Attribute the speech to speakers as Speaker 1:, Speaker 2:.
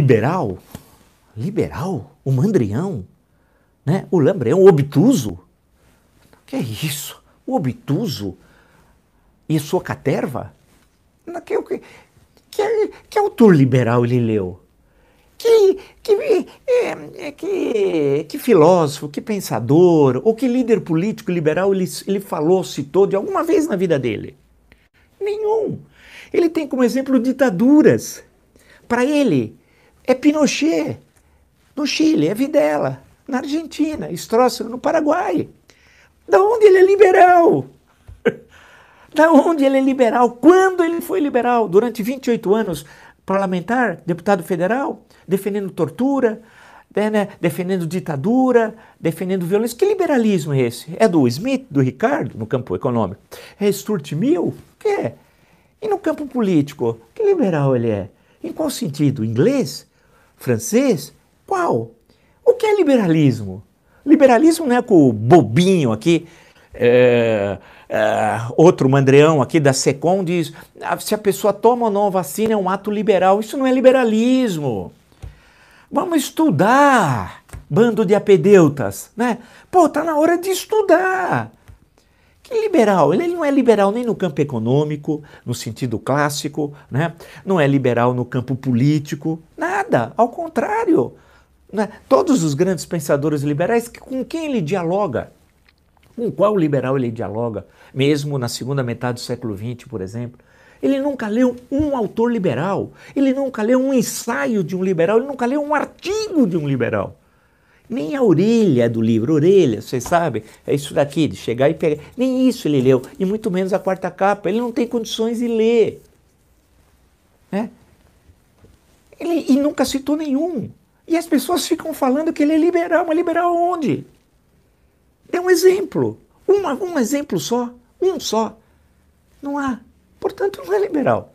Speaker 1: liberal, liberal, o mandrião, né? o lambreão, o obtuso. O que é isso? O obtuso e sua caterva? Que, que, que, que autor liberal ele leu? Que, que, é, é, que, que filósofo, que pensador, ou que líder político liberal ele, ele falou, citou de alguma vez na vida dele? Nenhum. Ele tem como exemplo ditaduras. Para ele, é Pinochet no Chile, é Videla na Argentina, Stroessner no Paraguai. Da onde ele é liberal? da onde ele é liberal? Quando ele foi liberal? Durante 28 anos, parlamentar, deputado federal, defendendo tortura, né, né, defendendo ditadura, defendendo violência. Que liberalismo é esse? É do Smith, do Ricardo, no campo econômico? É Stuart Mill? Que é? E no campo político? Que liberal ele é? Em qual sentido? Inglês? francês? Qual? O que é liberalismo? Liberalismo não é com o bobinho aqui, é, é, outro mandreão aqui da SECOM diz: ah, se a pessoa toma ou não vacina é um ato liberal. Isso não é liberalismo. Vamos estudar, bando de apedeutas, né? Pô, tá na hora de estudar. Que liberal? Ele não é liberal nem no campo econômico, no sentido clássico, né? Não é liberal no campo político, nada, ao contrário. Né? Todos os grandes pensadores liberais, com quem ele dialoga? Com qual liberal ele dialoga? Mesmo na segunda metade do século XX, por exemplo. Ele nunca leu um autor liberal, ele nunca leu um ensaio de um liberal, ele nunca leu um artigo de um liberal. Nem a orelha do livro, orelha, vocês sabem, é isso daqui, de chegar e pegar. Nem isso ele leu, e muito menos a quarta capa. Ele não tem condições de ler. Né? Ele, e nunca citou nenhum. E as pessoas ficam falando que ele é liberal, mas liberal onde? Dê é um exemplo. Um, um exemplo só. Um só. Não há. Portanto, não é liberal.